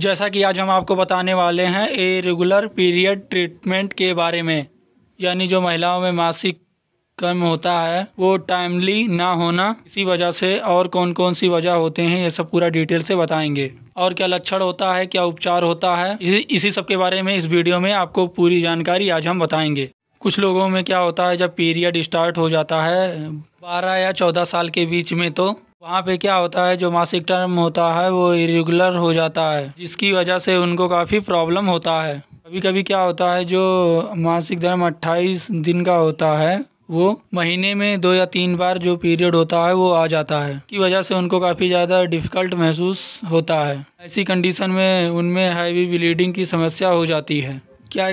जैसा कि आज हम आपको बताने वाले हैं ए रेगुलर पीरियड ट्रीटमेंट के बारे में यानी जो महिलाओं में मासिक कम होता है वो टाइमली ना होना इसी वजह से और कौन कौन सी वजह होते हैं ये सब पूरा डिटेल से बताएंगे और क्या लक्षण होता है क्या उपचार होता है इसी इसी सब के बारे में इस वीडियो में आपको पूरी जानकारी आज हम बताएंगे कुछ लोगों में क्या होता है जब पीरियड स्टार्ट हो जाता है बारह या चौदह साल के बीच में तो वहाँ पे क्या होता है जो मासिक टर्म होता है वो इरेगुलर हो जाता है जिसकी वजह से उनको काफ़ी प्रॉब्लम होता है कभी कभी क्या होता है जो मासिक धर्म 28 दिन का होता है वो महीने में दो या तीन बार जो पीरियड होता है वो आ जाता है की वजह से उनको काफ़ी ज़्यादा डिफ़िकल्ट महसूस होता है ऐसी कंडीशन में उनमें हैवी ब्लीडिंग की समस्या हो जाती है क्या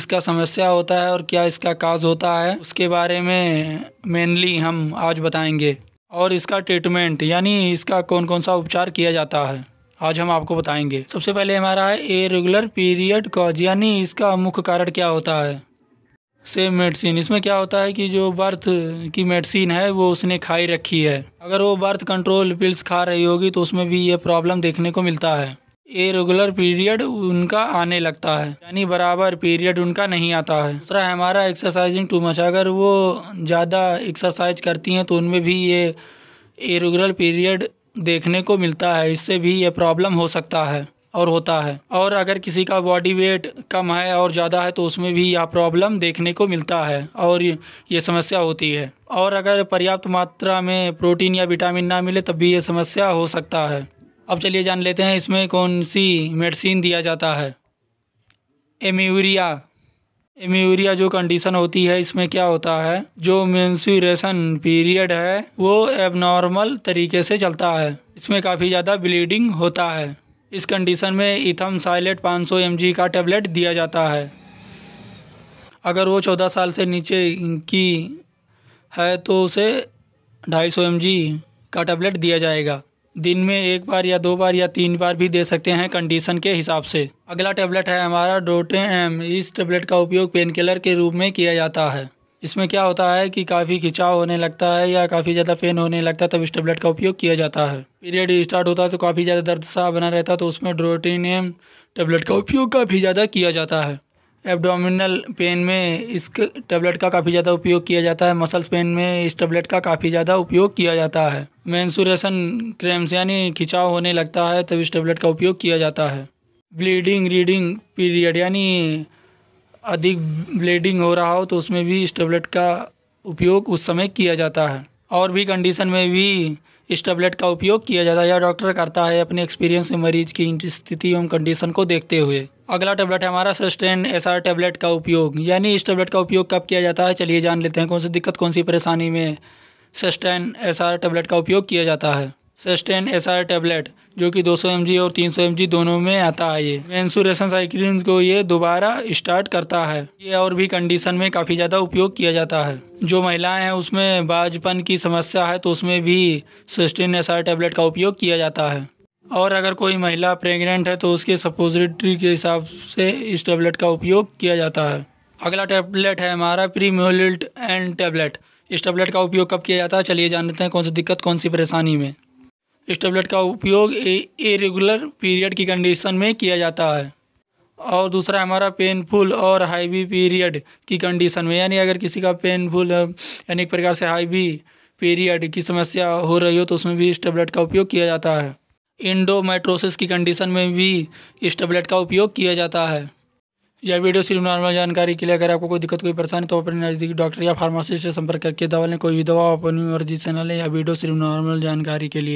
इसका समस्या होता है और क्या इसका काज होता है उसके बारे में मेनली हम आज बताएंगे और इसका ट्रीटमेंट यानी इसका कौन कौन सा उपचार किया जाता है आज हम आपको बताएंगे सबसे पहले हमारा है ए रेगुलर पीरियड कॉज यानी इसका मुख्य कारण क्या होता है सेम मेडिसिन इसमें क्या होता है कि जो बर्थ की मेडिसिन है वो उसने खाई रखी है अगर वो बर्थ कंट्रोल पिल्स खा रही होगी तो उसमें भी ये प्रॉब्लम देखने को मिलता है इरेगुलर पीरियड उनका आने लगता है यानी बराबर पीरियड उनका नहीं आता है दूसरा हमारा एक्सरसाइजिंग टू मच अगर वो ज़्यादा एक्सरसाइज करती हैं तो उनमें भी ये इरेगुलर पीरियड देखने को मिलता है इससे भी ये प्रॉब्लम हो सकता है और होता है और अगर किसी का बॉडी वेट कम है और ज़्यादा है तो उसमें भी यह प्रॉब्लम देखने को मिलता है और ये समस्या होती है और अगर पर्याप्त मात्रा में प्रोटीन या विटामिन ना मिले तब भी ये समस्या हो सकता है अब चलिए जान लेते हैं इसमें कौन सी मेडिसिन दिया जाता है एम्यूरिया एम्यूरिया जो कंडीशन होती है इसमें क्या होता है जो मेन्सूरेशन पीरियड है वो एबनॉर्मल तरीके से चलता है इसमें काफ़ी ज़्यादा ब्लीडिंग होता है इस कंडीशन में इथम साइलेट 500 सौ का टैबलेट दिया जाता है अगर वो चौदह साल से नीचे की है तो उसे ढाई सौ का टैबलेट दिया जाएगा दिन में एक बार या दो बार या तीन बार भी दे सकते हैं कंडीशन के हिसाब से अगला टेबलेट है हमारा डोटे एम इस टेबलेट का उपयोग पेन किलर के रूप में किया जाता है इसमें क्या होता है कि काफ़ी खिंचाव होने लगता है या काफ़ी ज़्यादा पेन होने लगता है तब इस टेबलेट का उपयोग किया जाता है पीरियड स्टार्ट होता है तो काफ़ी ज़्यादा दर्द सा बना रहता है तो उसमें एम टेबलेट का उपयोग काफ़ी ज़्यादा किया जाता है एब्डोमिनल पेन में इस टेबलेट का काफ़ी ज़्यादा उपयोग किया जाता है मसल्स पेन में इस टेबलेट का काफ़ी ज़्यादा उपयोग किया जाता है मैंसूरेशन क्रेम्स यानी खिंचाव होने लगता है तब इस टेबलेट का उपयोग किया जाता है ब्लीडिंग रीडिंग पीरियड यानी अधिक ब्लीडिंग हो रहा हो तो उसमें भी इस टेबलेट का उपयोग उस समय किया जाता है और भी कंडीशन में भी इस टेबलेट का उपयोग किया जाता है या डॉक्टर करता है अपने एक्सपीरियंस में मरीज की स्थिति एवं कंडीशन को देखते हुए अगला टेबलेट है हमारा सस्टेन एस आर टेबलेट का उपयोग यानी इस टेबलेट का उपयोग कब किया जाता है चलिए जान लेते हैं कौन सी दिक्कत कौन सी परेशानी में सेस्टेन एस आर टैबलेट का उपयोग किया जाता है सेस्टेन एस आर टैबलेट जो कि 200 एम और 300 एम दोनों में आता है ये मैंसुरेशन साइक्लिन को ये दोबारा स्टार्ट करता है ये और भी कंडीशन में काफ़ी ज़्यादा उपयोग किया जाता है जो महिलाएं हैं उसमें बाजपन की समस्या है तो उसमें भी सेस्टेन एस आर टैबलेट का उपयोग किया जाता है और अगर कोई महिला प्रेगनेंट है तो उसके सपोजिटरी के हिसाब से इस टैबलेट का उपयोग किया जाता है अगला टैबलेट है हमारा प्री एंड टैबलेट इस टैबलेट का उपयोग कब किया जाता है चलिए जान लेते हैं कौन सी दिक्कत कौन सी परेशानी में इस टैबलेट का उपयोग इरेगुलर पीरियड की कंडीशन में किया जाता है और दूसरा हमारा पेनफुल और हाई बी पीरियड की कंडीशन में यानी अगर किसी का पेनफुल यानी एक प्रकार से हाई बी पीरियड की समस्या हो रही हो तो उसमें भी इस टैबलेट का उपयोग किया जाता है इंडोमेट्रोसिस की कंडीशन में भी इस टैबलेट का उपयोग किया जाता है या वीडियो सिर्फ नॉर्मल जानकारी के लिए अगर आपको कोई दिक्कत कोई परेशानी तो अपने नज़दीकी डॉक्टर या फार्मासिस्ट से संपर्क करके दवा लें कोई भी दवा अपनी मर्जी से न लें या वीडियो सिर्फ नॉर्मल जानकारी के लिए